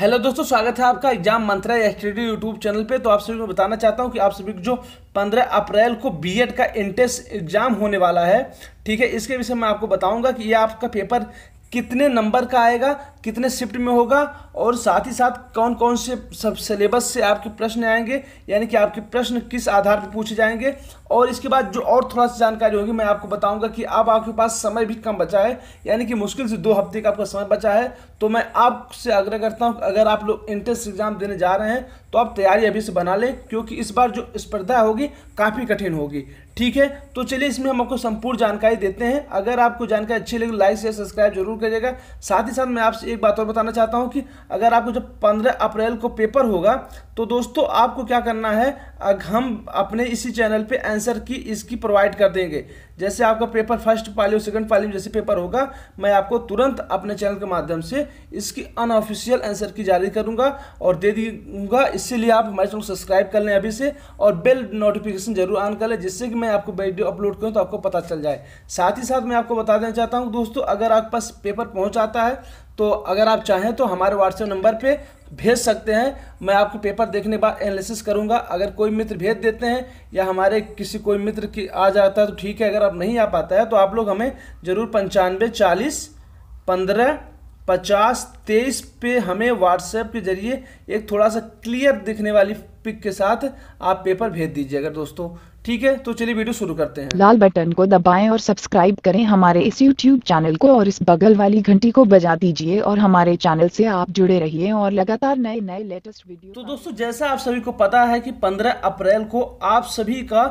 hello दोस्तों स्वागत है आपका exam Mantra study YouTube channel पे तो आप सभी को बताना चाहता हूँ कि आप सभी जो 15 अप्रैल को बीएड का एंट्रेंस e एग्जाम होने वाला है ठीक है इसके विषय में आपको बताऊंगा कि ये आपका पेपर कितने नंबर का आएगा कितने शिफ्ट में होगा और साथ ही साथ कौन कौन से सब सिलेबस से आपके प्रश्न आएंगे यानी कि आपके प्रश्न किस आधार पर पूछे जाएंगे और इसके बाद जो और थोड़ा सा जानकारी होगी मैं आपको बताऊंगा कि अब आपके पास समय भी कम बचा है यानी कि मुश्किल से दो हफ्ते का आपका समय बचा है तो मैं आपसे आग्रह करता हूँ अगर आप लोग एंट्रेंस एग्जाम देने जा रहे हैं तो आप तैयारी अभी से बना लें क्योंकि इस बार जो स्पर्धा होगी काफ़ी कठिन होगी ठीक है तो चलिए इसमें हम आपको संपूर्ण जानकारी देते हैं अगर आपको जानकारी अच्छी लगी लाइक शेयर सब्सक्राइब जरूर करिएगा साथ ही साथ मैं आपसे एक बात और बताना चाहता हूँ कि अगर आपको जब पंद्रह अप्रैल को पेपर होगा तो दोस्तों आपको क्या करना है हम अपने इसी चैनल पर आंसर की इसकी प्रोवाइड कर देंगे जैसे आपका पेपर फर्स्ट पाली और सेकंड पाली में जैसे पेपर होगा मैं आपको तुरंत अपने चैनल के माध्यम से इसकी अनऑफिशियल आंसर की जारी करूंगा और दे दूंगा इसीलिए आप हमारे चैनल को सब्सक्राइब कर लें अभी से और बेल नोटिफिकेशन जरूर ऑन कर लें जिससे कि मैं आपको वीडियो अपलोड करूँ तो आपको पता चल जाए साथ ही साथ मैं आपको बता देना चाहता हूँ दोस्तों अगर आपके पास पेपर पहुँच आता है तो अगर आप चाहें तो हमारे व्हाट्सएप नंबर पर भेज सकते हैं मैं आपको पेपर देखने के बाद एनालिसिस करूंगा अगर कोई मित्र भेज देते हैं या हमारे किसी कोई मित्र की आ जाता है तो ठीक है अगर आप नहीं आ पाता है तो आप लोग हमें ज़रूर पंचानवे चालीस पंद्रह पचास तेईस पे हमें व्हाट्सएप के जरिए एक थोड़ा सा क्लियर दिखने वाली पिक के साथ आप पेपर भेज दीजिए अगर दोस्तों ठीक है तो चलिए वीडियो शुरू करते हैं लाल बटन को दबाएं और सब्सक्राइब करें हमारे इस यूट्यूब चैनल को और इस बगल वाली घंटी को बजा दीजिए और हमारे चैनल से आप जुड़े रहिए और लगातार नए नए लेटेस्ट वीडियो तो दोस्तों जैसा आप सभी को पता है कि 15 अप्रैल को आप सभी का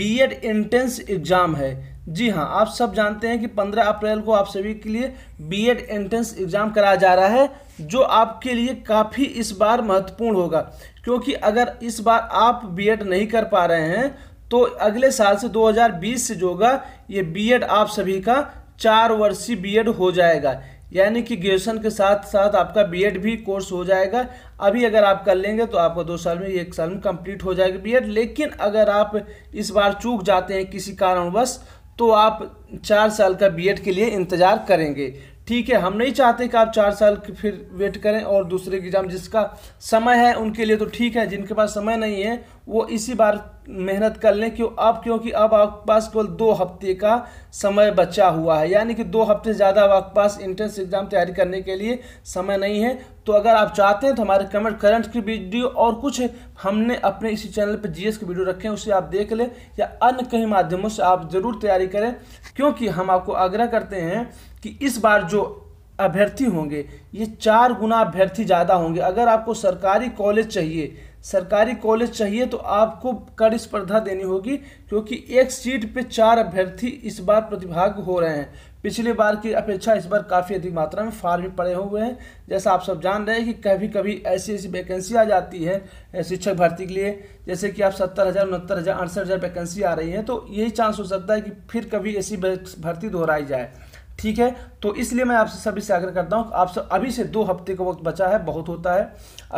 एड एंट्रेंस एग्जाम है जी हाँ आप सब जानते हैं कि 15 अप्रैल को आप सभी के लिए बी एड एंट्रेंस एग्ज़ाम कराया जा रहा है जो आपके लिए काफ़ी इस बार महत्वपूर्ण होगा क्योंकि अगर इस बार आप एड नहीं कर पा रहे हैं तो अगले साल से 2020 से जो होगा ये बीएड आप सभी का चार वर्षीय बीएड हो जाएगा यानी कि ग्रेजुएशन के साथ साथ आपका बीएड भी कोर्स हो जाएगा अभी अगर आप कर लेंगे तो आपका दो साल में एक साल में कंप्लीट हो जाएगा बीएड लेकिन अगर आप इस बार चूक जाते हैं किसी कारणवश तो आप चार साल का बीएड के लिए इंतज़ार करेंगे ठीक है हम नहीं चाहते कि आप चार साल की फिर वेट करें और दूसरे एग्ज़ाम जिसका समय है उनके लिए तो ठीक है जिनके पास समय नहीं है वो इसी बार मेहनत कर लें क्यों अब क्योंकि अब आपके पास केवल दो हफ्ते का समय बचा हुआ है यानी कि दो हफ्ते ज़्यादा आपके पास इंट्रेंस एग्ज़ाम तैयारी करने के लिए समय नहीं है तो अगर आप चाहते हैं तो हमारे कमेंट करंट की वीडियो और कुछ हमने अपने इसी चैनल पर जीएस की वीडियो रखे हैं उसे आप देख लें या अन्य कई माध्यमों से आप ज़रूर तैयारी करें क्योंकि हम आपको आग्रह करते हैं कि इस बार जो अभ्यर्थी होंगे ये चार गुना अभ्यर्थी ज़्यादा होंगे अगर आपको सरकारी कॉलेज चाहिए सरकारी कॉलेज चाहिए तो आपको कर स्पर्धा देनी होगी क्योंकि एक सीट पे चार अभ्यर्थी इस बार प्रतिभाग हो रहे हैं पिछले बार की अपेक्षा इस बार काफ़ी अधिक मात्रा में फार्म भी पड़े हुए हैं जैसा आप सब जान रहे हैं कि कभी कभी ऐसी ऐसी वैकेंसी आ जाती है शिक्षक भर्ती के लिए जैसे कि आप सत्तर हज़ार उनहत्तर हज़ार अड़सठ हज़ार वैकेंसी आ रही है तो यही चांस हो सकता है कि फिर कभी ऐसी भर्ती दोहराई जाए ठीक है तो इसलिए मैं आपसे सभी से आग्रह करता हूँ आपसे अभी से दो हफ्ते का वक्त बचा है बहुत होता है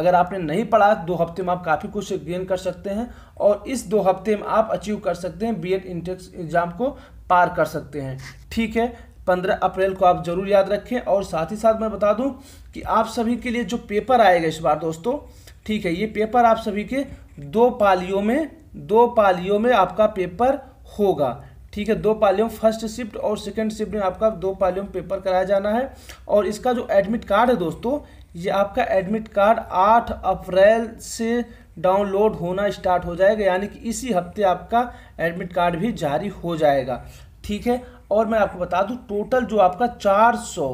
अगर आपने नहीं पढ़ा दो हफ्ते में आप काफ़ी कुछ गेन कर सकते हैं और इस दो हफ्ते में आप अचीव कर सकते हैं बी एड एग्ज़ाम को पार कर सकते हैं ठीक है पंद्रह अप्रैल को आप जरूर याद रखें और साथ ही साथ मैं बता दूं कि आप सभी के लिए जो पेपर आएगा इस बार दोस्तों ठीक है ये पेपर आप सभी के दो पालियों में दो पालियों में आपका पेपर होगा ठीक है दो पालियों फर्स्ट शिफ्ट और सेकेंड शिफ्ट में आपका दो पालियों में पेपर कराया जाना है और इसका जो एडमिट कार्ड है दोस्तों ये आपका एडमिट कार्ड आठ अप्रैल से डाउनलोड होना स्टार्ट हो जाएगा यानी कि इसी हफ्ते आपका एडमिट कार्ड भी जारी हो जाएगा ठीक है और मैं आपको बता दूं टोटल जो आपका चार सौ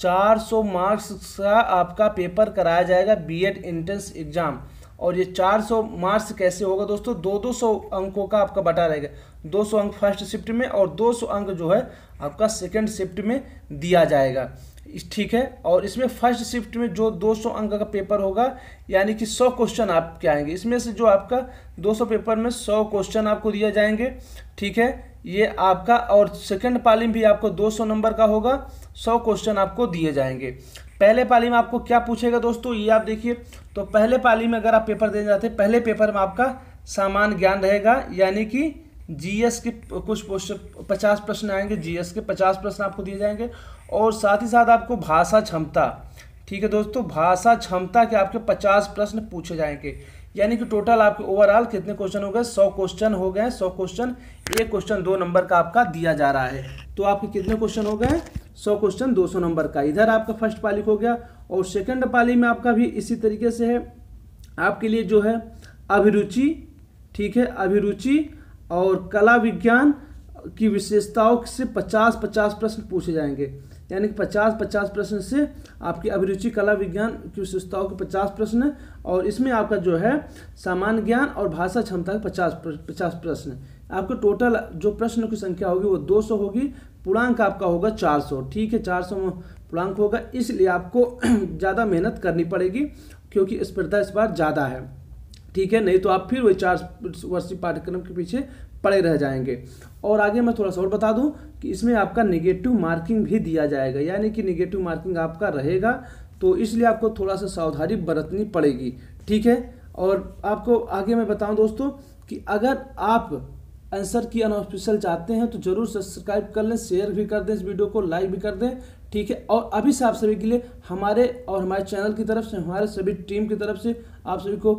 चार सौ मार्क्स का आपका पेपर कराया जाएगा बीएड एंट्रेंस एग्ज़ाम और ये 400 मार्क्स कैसे होगा दोस्तों दो दो सौ अंकों का आपका बटा रहेगा 200 अंक फर्स्ट शिफ्ट में और 200 अंक जो है आपका सेकंड शिफ्ट में दिया जाएगा ठीक है और इसमें फर्स्ट शिफ्ट में जो 200 अंक का पेपर होगा यानी कि 100 क्वेश्चन आपके आएंगे इसमें से जो आपका 200 पेपर में 100 क्वेश्चन आपको दिया जाएंगे ठीक है ये आपका और सेकंड पाली भी आपको 200 नंबर का होगा 100 क्वेश्चन आपको दिए जाएंगे पहले पाली में आपको क्या पूछेगा दोस्तों ये आप देखिए तो पहले पाली में अगर आप पेपर देने जाते हैं पहले पेपर में आपका सामान ज्ञान रहेगा यानी कि जीएस के कुछ क्वेश्चन पचास प्रश्न आएंगे जीएस के पचास प्रश्न आपको दिए जाएंगे और साथ ही साथ आपको भाषा क्षमता ठीक है दोस्तों भाषा क्षमता के आपके पचास प्रश्न पूछे जाएंगे यानी कि टोटल आपके ओवरऑल कितने क्वेश्चन हो गए सौ क्वेश्चन हो गए सौ क्वेश्चन एक क्वेश्चन दो नंबर का आपका दिया जा रहा है तो आपके कितने क्वेश्चन हो गए सौ क्वेश्चन दो सौ नंबर का इधर आपका फर्स्ट पाली हो गया और सेकंड पाली में आपका भी इसी तरीके से है आपके लिए जो है अभिरुचि ठीक है अभिरुचि और कला विज्ञान की विशेषताओं से पचास पचास प्रश्न पूछे जाएंगे यानी कि पचास पचास प्रश्न से आपकी अभिरुचि कला विज्ञान की विशेषताओं के पचास प्रश्न और इसमें आपका जो है सामान्य ज्ञान और भाषा क्षमता के पचास पचास प्रश्न आपके टोटल जो प्रश्नों की संख्या होगी वो दो सौ होगी पूर्णांक आपका होगा चार सौ ठीक है चार सौ पूर्णांक होगा इसलिए आपको ज़्यादा मेहनत करनी पड़ेगी क्योंकि स्पर्धा इस, इस बार ज़्यादा है ठीक है नहीं तो आप फिर वही चार वर्षीय पाठ्यक्रम के पीछे पड़े रह जाएंगे और आगे मैं थोड़ा सा और बता दूं कि इसमें आपका नेगेटिव मार्किंग भी दिया जाएगा यानी कि नेगेटिव मार्किंग आपका रहेगा तो इसलिए आपको थोड़ा सा सावधानी बरतनी पड़ेगी ठीक है और आपको आगे मैं बताऊं दोस्तों कि अगर आप आंसर की अनऑफिशियल चाहते हैं तो जरूर सब्सक्राइब कर लें शेयर भी कर दें इस वीडियो को लाइक भी कर दें ठीक है और अभी से आप सभी के लिए हमारे और हमारे चैनल की तरफ से हमारे सभी टीम की तरफ से आप सभी को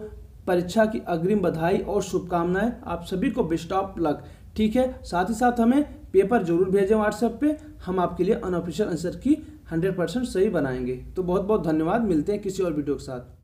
परीक्षा की अग्रिम बधाई और शुभकामनाएं आप सभी को बेस्ट ऑफ लक ठीक है साथ ही साथ हमें पेपर जरूर भेजें व्हाट्सएप पे हम आपके लिए अनऑफिशियल आंसर की 100 परसेंट सही बनाएंगे तो बहुत बहुत धन्यवाद मिलते हैं किसी और वीडियो के साथ